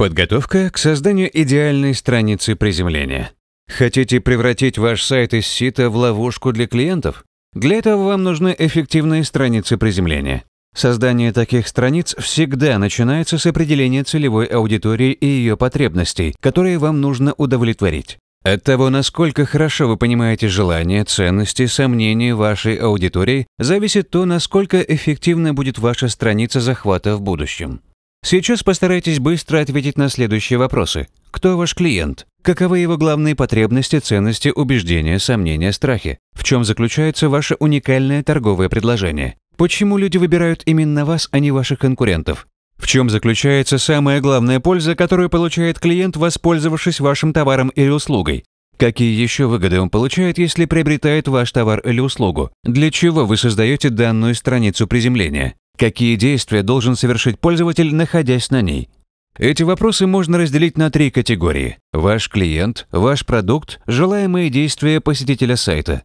Подготовка к созданию идеальной страницы приземления. Хотите превратить ваш сайт из сита в ловушку для клиентов? Для этого вам нужны эффективные страницы приземления. Создание таких страниц всегда начинается с определения целевой аудитории и ее потребностей, которые вам нужно удовлетворить. От того, насколько хорошо вы понимаете желания, ценности, сомнения вашей аудитории, зависит то, насколько эффективна будет ваша страница захвата в будущем. Сейчас постарайтесь быстро ответить на следующие вопросы. Кто ваш клиент? Каковы его главные потребности, ценности, убеждения, сомнения, страхи? В чем заключается ваше уникальное торговое предложение? Почему люди выбирают именно вас, а не ваших конкурентов? В чем заключается самая главная польза, которую получает клиент, воспользовавшись вашим товаром или услугой? Какие еще выгоды он получает, если приобретает ваш товар или услугу? Для чего вы создаете данную страницу приземления? Какие действия должен совершить пользователь, находясь на ней? Эти вопросы можно разделить на три категории. Ваш клиент, ваш продукт, желаемые действия посетителя сайта.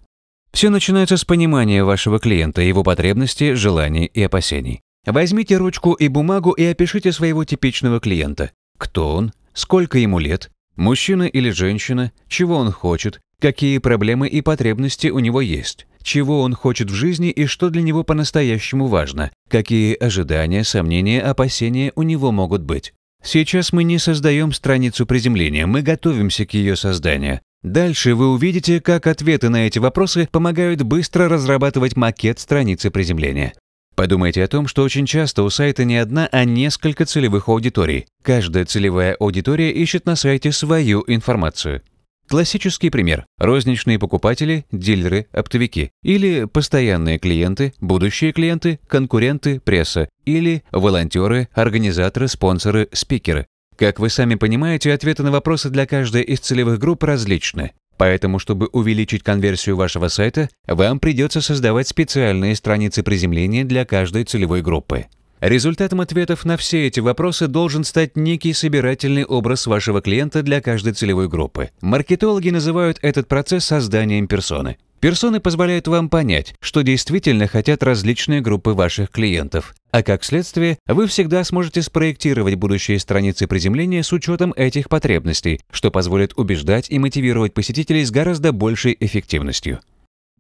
Все начинается с понимания вашего клиента, его потребностей, желаний и опасений. Возьмите ручку и бумагу и опишите своего типичного клиента. Кто он? Сколько ему лет? Мужчина или женщина? Чего он хочет? Какие проблемы и потребности у него есть? чего он хочет в жизни и что для него по-настоящему важно, какие ожидания, сомнения, опасения у него могут быть. Сейчас мы не создаем страницу приземления, мы готовимся к ее созданию. Дальше вы увидите, как ответы на эти вопросы помогают быстро разрабатывать макет страницы приземления. Подумайте о том, что очень часто у сайта не одна, а несколько целевых аудиторий. Каждая целевая аудитория ищет на сайте свою информацию. Классический пример – розничные покупатели, дилеры, оптовики или постоянные клиенты, будущие клиенты, конкуренты, пресса или волонтеры, организаторы, спонсоры, спикеры. Как вы сами понимаете, ответы на вопросы для каждой из целевых групп различны. Поэтому, чтобы увеличить конверсию вашего сайта, вам придется создавать специальные страницы приземления для каждой целевой группы. Результатом ответов на все эти вопросы должен стать некий собирательный образ вашего клиента для каждой целевой группы. Маркетологи называют этот процесс созданием персоны. Персоны позволяют вам понять, что действительно хотят различные группы ваших клиентов, а как следствие, вы всегда сможете спроектировать будущие страницы приземления с учетом этих потребностей, что позволит убеждать и мотивировать посетителей с гораздо большей эффективностью.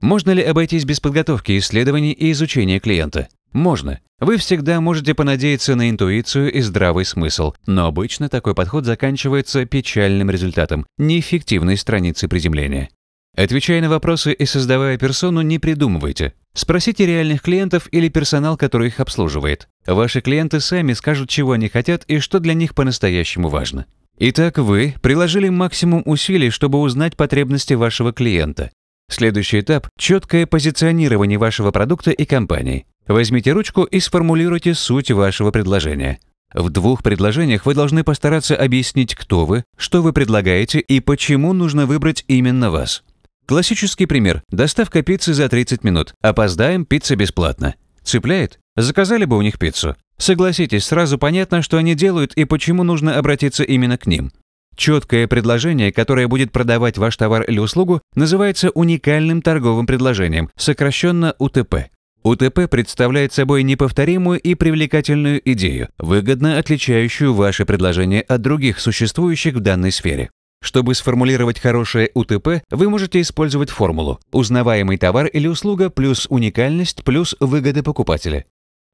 Можно ли обойтись без подготовки исследований и изучения клиента? Можно. Вы всегда можете понадеяться на интуицию и здравый смысл, но обычно такой подход заканчивается печальным результатом, неэффективной страницей приземления. Отвечая на вопросы и создавая персону, не придумывайте. Спросите реальных клиентов или персонал, который их обслуживает. Ваши клиенты сами скажут, чего они хотят и что для них по-настоящему важно. Итак, вы приложили максимум усилий, чтобы узнать потребности вашего клиента. Следующий этап – четкое позиционирование вашего продукта и компании. Возьмите ручку и сформулируйте суть вашего предложения. В двух предложениях вы должны постараться объяснить, кто вы, что вы предлагаете и почему нужно выбрать именно вас. Классический пример. Доставка пиццы за 30 минут. Опоздаем, пицца бесплатно. Цепляет? Заказали бы у них пиццу. Согласитесь, сразу понятно, что они делают и почему нужно обратиться именно к ним. Четкое предложение, которое будет продавать ваш товар или услугу, называется уникальным торговым предложением, сокращенно УТП. УТП представляет собой неповторимую и привлекательную идею, выгодно отличающую ваше предложение от других существующих в данной сфере. Чтобы сформулировать хорошее УТП, вы можете использовать формулу «узнаваемый товар или услуга плюс уникальность плюс выгоды покупателя».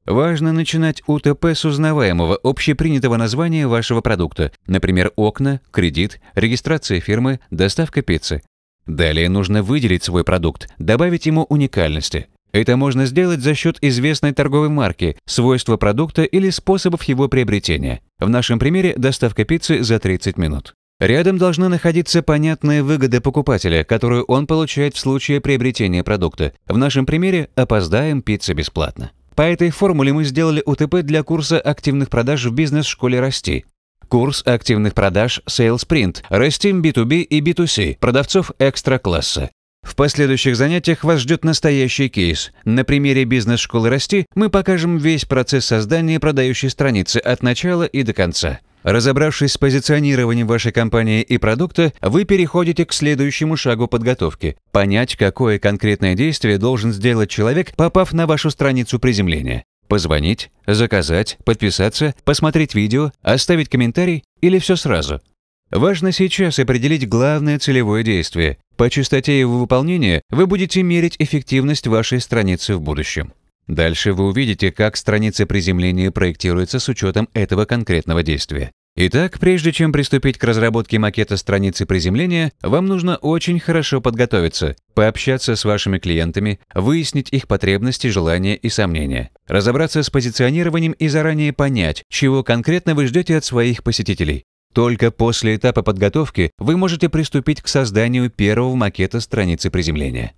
Важно начинать УТП с узнаваемого, общепринятого названия вашего продукта, например, окна, кредит, регистрация фирмы, доставка пиццы. Далее нужно выделить свой продукт, добавить ему уникальности. Это можно сделать за счет известной торговой марки, свойства продукта или способов его приобретения. В нашем примере доставка пиццы за 30 минут. Рядом должна находиться понятная выгода покупателя, которую он получает в случае приобретения продукта. В нашем примере опоздаем пицца бесплатно. По этой формуле мы сделали УТП для курса активных продаж в бизнес-школе «Расти». Курс активных продаж Sales Print. Растим B2B и B2C продавцов экстра-класса. В последующих занятиях вас ждет настоящий кейс. На примере бизнес-школы «Расти» мы покажем весь процесс создания продающей страницы от начала и до конца. Разобравшись с позиционированием вашей компании и продукта, вы переходите к следующему шагу подготовки – понять, какое конкретное действие должен сделать человек, попав на вашу страницу приземления. Позвонить, заказать, подписаться, посмотреть видео, оставить комментарий или все сразу – Важно сейчас определить главное целевое действие. По частоте его выполнения вы будете мерить эффективность вашей страницы в будущем. Дальше вы увидите, как страница приземления проектируется с учетом этого конкретного действия. Итак, прежде чем приступить к разработке макета страницы приземления, вам нужно очень хорошо подготовиться, пообщаться с вашими клиентами, выяснить их потребности, желания и сомнения, разобраться с позиционированием и заранее понять, чего конкретно вы ждете от своих посетителей, только после этапа подготовки вы можете приступить к созданию первого макета страницы приземления.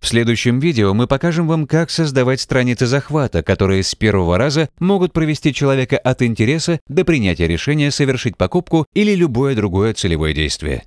В следующем видео мы покажем вам, как создавать страницы захвата, которые с первого раза могут провести человека от интереса до принятия решения совершить покупку или любое другое целевое действие.